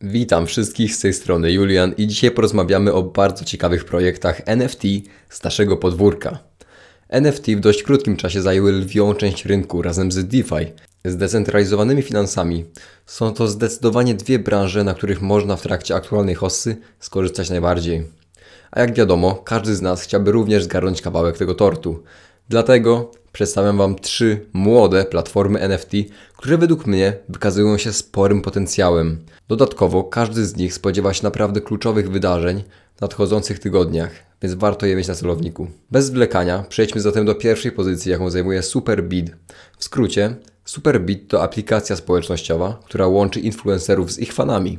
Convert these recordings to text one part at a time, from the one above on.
Witam wszystkich z tej strony Julian i dzisiaj porozmawiamy o bardzo ciekawych projektach NFT z naszego podwórka. NFT w dość krótkim czasie zajęły lwią część rynku razem z DeFi, z decentralizowanymi finansami. Są to zdecydowanie dwie branże, na których można w trakcie aktualnej hossy skorzystać najbardziej. A jak wiadomo, każdy z nas chciałby również zgarnąć kawałek tego tortu. Dlatego przedstawiam Wam trzy młode platformy NFT, które według mnie wykazują się sporym potencjałem. Dodatkowo każdy z nich spodziewa się naprawdę kluczowych wydarzeń w nadchodzących tygodniach, więc warto je mieć na celowniku. Bez zwlekania przejdźmy zatem do pierwszej pozycji, jaką zajmuje Superbid. W skrócie, Superbid to aplikacja społecznościowa, która łączy influencerów z ich fanami.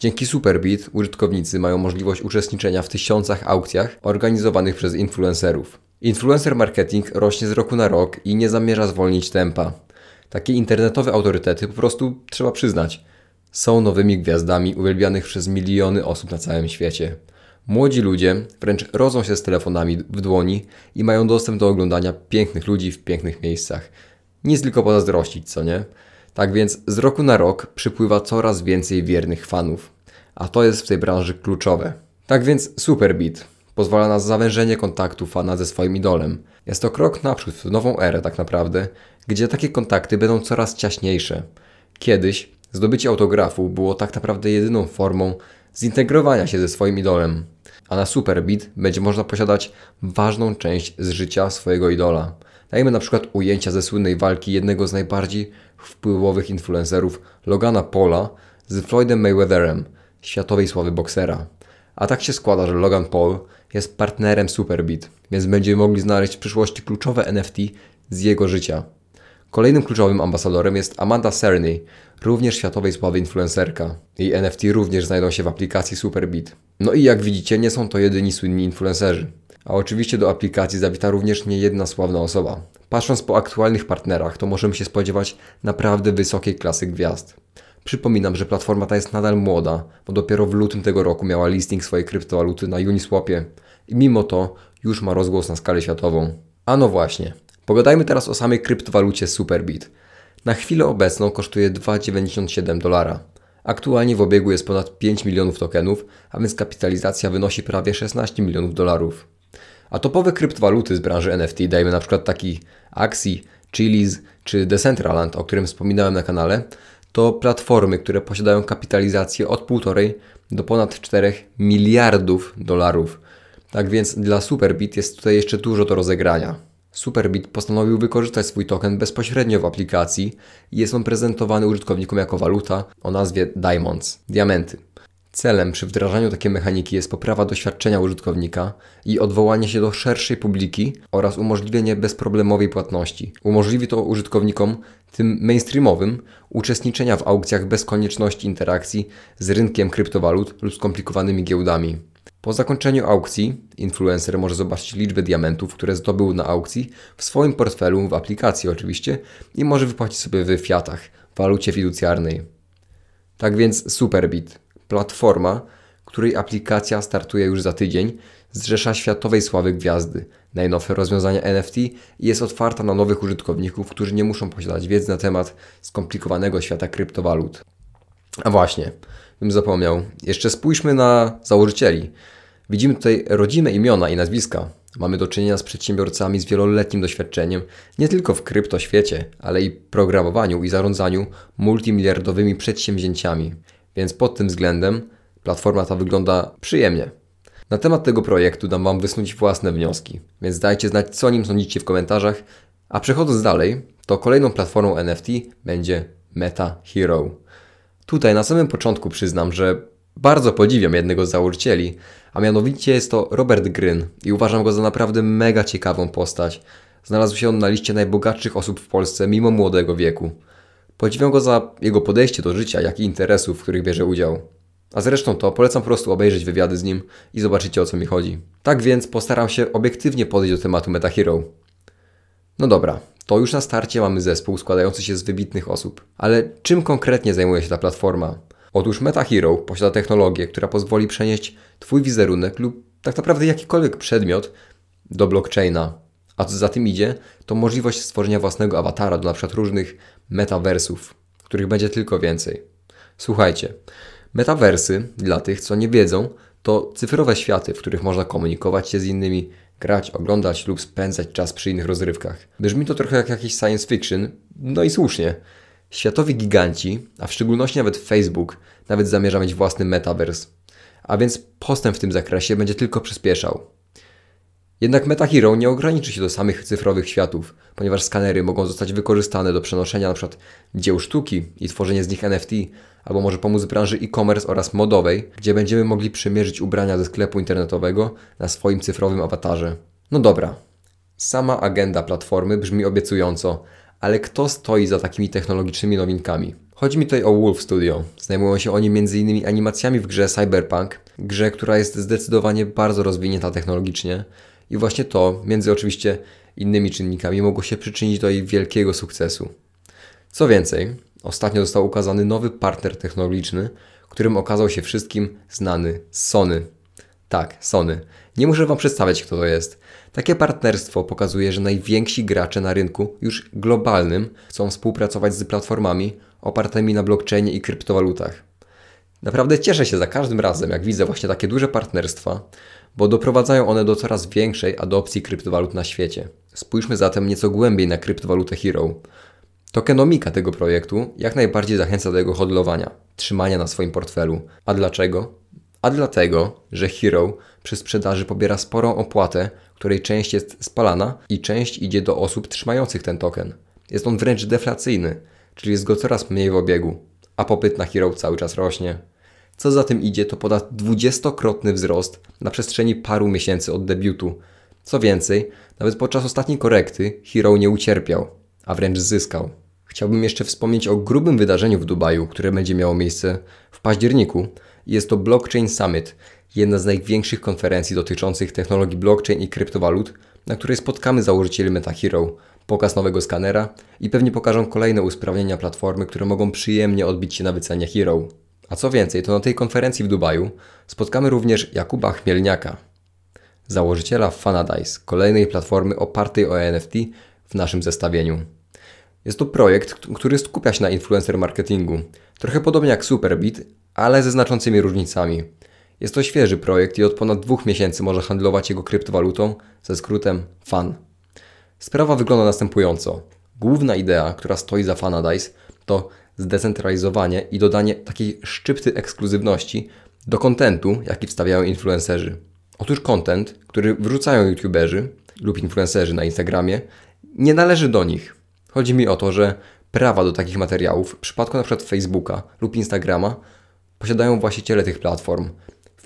Dzięki Superbit użytkownicy mają możliwość uczestniczenia w tysiącach aukcjach organizowanych przez influencerów. Influencer marketing rośnie z roku na rok i nie zamierza zwolnić tempa. Takie internetowe autorytety po prostu trzeba przyznać. Są nowymi gwiazdami uwielbianych przez miliony osób na całym świecie. Młodzi ludzie wręcz rodzą się z telefonami w dłoni i mają dostęp do oglądania pięknych ludzi w pięknych miejscach. Nic tylko pozazdrościć, co nie? Tak więc z roku na rok przypływa coraz więcej wiernych fanów, a to jest w tej branży kluczowe. Tak więc Superbeat pozwala na zawężenie kontaktu fana ze swoim idolem. Jest to krok naprzód w nową erę tak naprawdę, gdzie takie kontakty będą coraz ciaśniejsze. Kiedyś zdobycie autografu było tak naprawdę jedyną formą zintegrowania się ze swoim idolem, a na Superbeat będzie można posiadać ważną część z życia swojego idola – Dajmy na przykład ujęcia ze słynnej walki jednego z najbardziej wpływowych influencerów Logana Paula z Floydem Mayweatherem, światowej sławy boksera. A tak się składa, że Logan Paul jest partnerem Superbit, więc będziemy mogli znaleźć w przyszłości kluczowe NFT z jego życia. Kolejnym kluczowym ambasadorem jest Amanda Cerny, również światowej sławy influencerka. Jej NFT również znajdą się w aplikacji Superbit. No i jak widzicie, nie są to jedyni słynni influencerzy. A oczywiście do aplikacji zabita również niejedna sławna osoba. Patrząc po aktualnych partnerach, to możemy się spodziewać naprawdę wysokiej klasy gwiazd. Przypominam, że platforma ta jest nadal młoda, bo dopiero w lutym tego roku miała listing swojej kryptowaluty na Uniswapie i mimo to już ma rozgłos na skalę światową. A no właśnie, pogadajmy teraz o samej kryptowalucie Superbit. Na chwilę obecną kosztuje 2,97 dolara. Aktualnie w obiegu jest ponad 5 milionów tokenów, a więc kapitalizacja wynosi prawie 16 milionów dolarów. A topowe kryptowaluty z branży NFT, dajmy na przykład taki Axie, Chiliz czy Decentraland, o którym wspominałem na kanale, to platformy, które posiadają kapitalizację od 1,5 do ponad 4 miliardów dolarów. Tak więc dla Superbit jest tutaj jeszcze dużo do rozegrania. Superbit postanowił wykorzystać swój token bezpośrednio w aplikacji i jest on prezentowany użytkownikom jako waluta o nazwie Diamonds, diamenty. Celem przy wdrażaniu takiej mechaniki jest poprawa doświadczenia użytkownika i odwołanie się do szerszej publiki oraz umożliwienie bezproblemowej płatności. Umożliwi to użytkownikom, tym mainstreamowym, uczestniczenia w aukcjach bez konieczności interakcji z rynkiem kryptowalut lub skomplikowanymi giełdami. Po zakończeniu aukcji influencer może zobaczyć liczbę diamentów, które zdobył na aukcji w swoim portfelu, w aplikacji oczywiście i może wypłacić sobie w fiatach, walucie fiducjarnej. Tak więc Superbit platforma, której aplikacja startuje już za tydzień, zrzesza światowej sławy gwiazdy, najnowsze rozwiązania NFT i jest otwarta na nowych użytkowników, którzy nie muszą posiadać wiedzy na temat skomplikowanego świata kryptowalut. A właśnie, bym zapomniał, jeszcze spójrzmy na założycieli. Widzimy tutaj rodzime imiona i nazwiska. Mamy do czynienia z przedsiębiorcami z wieloletnim doświadczeniem nie tylko w kryptoświecie, ale i programowaniu i zarządzaniu multimiliardowymi przedsięwzięciami więc pod tym względem platforma ta wygląda przyjemnie. Na temat tego projektu dam Wam wysnuć własne wnioski, więc dajcie znać, co o nim sądzicie w komentarzach. A przechodząc dalej, to kolejną platformą NFT będzie Meta Hero. Tutaj na samym początku przyznam, że bardzo podziwiam jednego z założycieli, a mianowicie jest to Robert Gryn i uważam go za naprawdę mega ciekawą postać. Znalazł się on na liście najbogatszych osób w Polsce mimo młodego wieku. Podziwiam go za jego podejście do życia, jak i interesów, w których bierze udział. A zresztą to polecam po prostu obejrzeć wywiady z nim i zobaczycie o co mi chodzi. Tak więc postaram się obiektywnie podejść do tematu MetaHero. No dobra, to już na starcie mamy zespół składający się z wybitnych osób. Ale czym konkretnie zajmuje się ta platforma? Otóż MetaHero posiada technologię, która pozwoli przenieść Twój wizerunek lub tak naprawdę jakikolwiek przedmiot do blockchaina. A co za tym idzie, to możliwość stworzenia własnego awatara do przykład, różnych metaversów, których będzie tylko więcej. Słuchajcie, metaversy, dla tych co nie wiedzą, to cyfrowe światy, w których można komunikować się z innymi, grać, oglądać lub spędzać czas przy innych rozrywkach. Brzmi to trochę jak jakiś science fiction, no i słusznie. Światowi giganci, a w szczególności nawet Facebook, nawet zamierza mieć własny metavers. A więc postęp w tym zakresie będzie tylko przyspieszał. Jednak MetaHero nie ograniczy się do samych cyfrowych światów, ponieważ skanery mogą zostać wykorzystane do przenoszenia np. dzieł sztuki i tworzenia z nich NFT, albo może pomóc branży e-commerce oraz modowej, gdzie będziemy mogli przymierzyć ubrania ze sklepu internetowego na swoim cyfrowym awatarze. No dobra, sama agenda platformy brzmi obiecująco, ale kto stoi za takimi technologicznymi nowinkami? Chodzi mi tutaj o Wolf Studio. Zajmują się oni m.in. animacjami w grze Cyberpunk, grze, która jest zdecydowanie bardzo rozwinięta technologicznie, i właśnie to, między oczywiście innymi czynnikami, mogło się przyczynić do jej wielkiego sukcesu. Co więcej, ostatnio został ukazany nowy partner technologiczny, którym okazał się wszystkim znany Sony. Tak, Sony. Nie muszę Wam przedstawiać, kto to jest. Takie partnerstwo pokazuje, że najwięksi gracze na rynku, już globalnym, chcą współpracować z platformami opartymi na blockchainie i kryptowalutach. Naprawdę cieszę się za każdym razem, jak widzę właśnie takie duże partnerstwa, bo doprowadzają one do coraz większej adopcji kryptowalut na świecie. Spójrzmy zatem nieco głębiej na kryptowalutę Hero. Tokenomika tego projektu jak najbardziej zachęca do jego hodlowania, trzymania na swoim portfelu. A dlaczego? A dlatego, że Hero przy sprzedaży pobiera sporą opłatę, której część jest spalana i część idzie do osób trzymających ten token. Jest on wręcz deflacyjny, czyli jest go coraz mniej w obiegu a popyt na Hero cały czas rośnie. Co za tym idzie, to ponad dwudziestokrotny wzrost na przestrzeni paru miesięcy od debiutu. Co więcej, nawet podczas ostatniej korekty Hero nie ucierpiał, a wręcz zyskał. Chciałbym jeszcze wspomnieć o grubym wydarzeniu w Dubaju, które będzie miało miejsce w październiku. Jest to Blockchain Summit, jedna z największych konferencji dotyczących technologii blockchain i kryptowalut, na której spotkamy założycieli MetaHero, pokaz nowego skanera i pewnie pokażą kolejne usprawnienia platformy, które mogą przyjemnie odbić się na wycenie Hero. A co więcej, to na tej konferencji w Dubaju spotkamy również Jakuba Chmielniaka, założyciela Fanadice, kolejnej platformy opartej o NFT w naszym zestawieniu. Jest to projekt, który skupia się na influencer marketingu, trochę podobnie jak Superbit, ale ze znaczącymi różnicami. Jest to świeży projekt i od ponad dwóch miesięcy może handlować jego kryptowalutą ze skrótem FAN. Sprawa wygląda następująco. Główna idea, która stoi za Fanadice, to zdecentralizowanie i dodanie takiej szczypty ekskluzywności do kontentu, jaki wstawiają influencerzy. Otóż kontent, który wrzucają youtuberzy lub influencerzy na Instagramie, nie należy do nich. Chodzi mi o to, że prawa do takich materiałów w przypadku np. Facebooka lub Instagrama posiadają właściciele tych platform,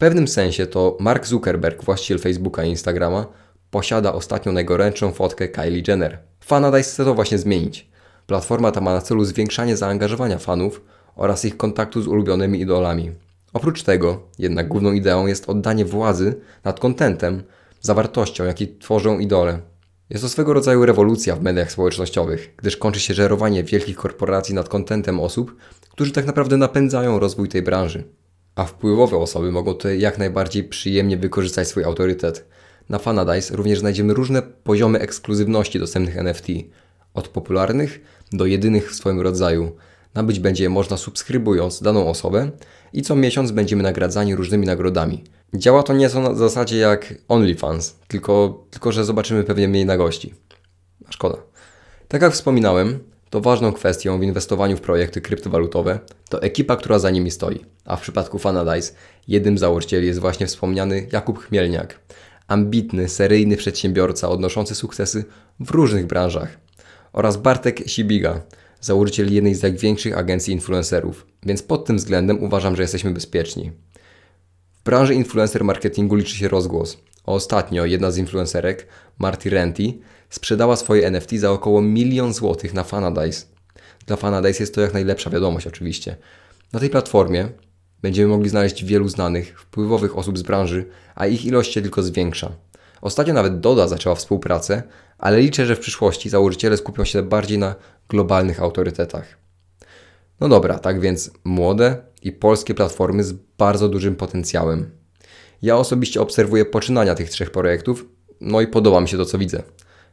pewnym sensie to Mark Zuckerberg, właściciel Facebooka i Instagrama, posiada ostatnią najgorętszą fotkę Kylie Jenner. Fanadice chce to właśnie zmienić. Platforma ta ma na celu zwiększanie zaangażowania fanów oraz ich kontaktu z ulubionymi idolami. Oprócz tego, jednak główną ideą jest oddanie władzy nad kontentem, zawartością, jaki tworzą idole. Jest to swego rodzaju rewolucja w mediach społecznościowych, gdyż kończy się żerowanie wielkich korporacji nad kontentem osób, którzy tak naprawdę napędzają rozwój tej branży a wpływowe osoby mogą tutaj jak najbardziej przyjemnie wykorzystać swój autorytet. Na Fanadice również znajdziemy różne poziomy ekskluzywności dostępnych NFT, od popularnych do jedynych w swoim rodzaju. Nabyć będzie je można subskrybując daną osobę i co miesiąc będziemy nagradzani różnymi nagrodami. Działa to nieco na zasadzie jak OnlyFans, tylko, tylko że zobaczymy pewnie mniej na gości. Szkoda. Tak jak wspominałem, to ważną kwestią w inwestowaniu w projekty kryptowalutowe to ekipa, która za nimi stoi, a w przypadku Fanadise jednym z założycieli jest właśnie wspomniany Jakub Chmielniak, ambitny, seryjny przedsiębiorca odnoszący sukcesy w różnych branżach, oraz Bartek Sibiga, założyciel jednej z największych agencji influencerów, więc pod tym względem uważam, że jesteśmy bezpieczni. W branży influencer marketingu liczy się rozgłos – Ostatnio jedna z influencerek, Marty Renty, sprzedała swoje NFT za około milion złotych na Fanadice. Dla Fanadice jest to jak najlepsza wiadomość oczywiście. Na tej platformie będziemy mogli znaleźć wielu znanych, wpływowych osób z branży, a ich ilość się tylko zwiększa. Ostatnio nawet Doda zaczęła współpracę, ale liczę, że w przyszłości założyciele skupią się bardziej na globalnych autorytetach. No dobra, tak więc młode i polskie platformy z bardzo dużym potencjałem. Ja osobiście obserwuję poczynania tych trzech projektów, no i podoba mi się to, co widzę.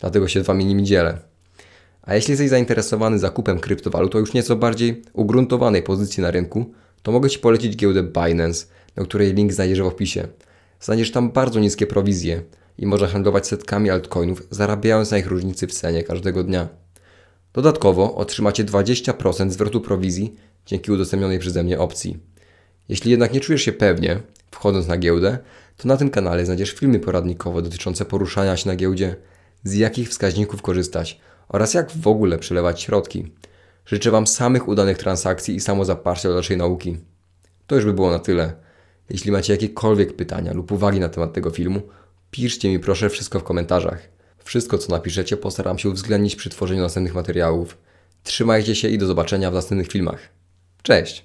Dlatego się z Wami nimi dzielę. A jeśli jesteś zainteresowany zakupem kryptowalut, to już nieco bardziej ugruntowanej pozycji na rynku, to mogę Ci polecić giełdę Binance, do której link znajdziesz w opisie. Znajdziesz tam bardzo niskie prowizje i możesz handlować setkami altcoinów, zarabiając na ich różnicy w cenie każdego dnia. Dodatkowo otrzymacie 20% zwrotu prowizji dzięki udostępnionej przeze mnie opcji. Jeśli jednak nie czujesz się pewnie, wchodząc na giełdę, to na tym kanale znajdziesz filmy poradnikowe dotyczące poruszania się na giełdzie, z jakich wskaźników korzystać oraz jak w ogóle przelewać środki. Życzę Wam samych udanych transakcji i samozaparcia do naszej nauki. To już by było na tyle. Jeśli macie jakiekolwiek pytania lub uwagi na temat tego filmu, piszcie mi proszę wszystko w komentarzach. Wszystko co napiszecie postaram się uwzględnić przy tworzeniu następnych materiałów. Trzymajcie się i do zobaczenia w następnych filmach. Cześć!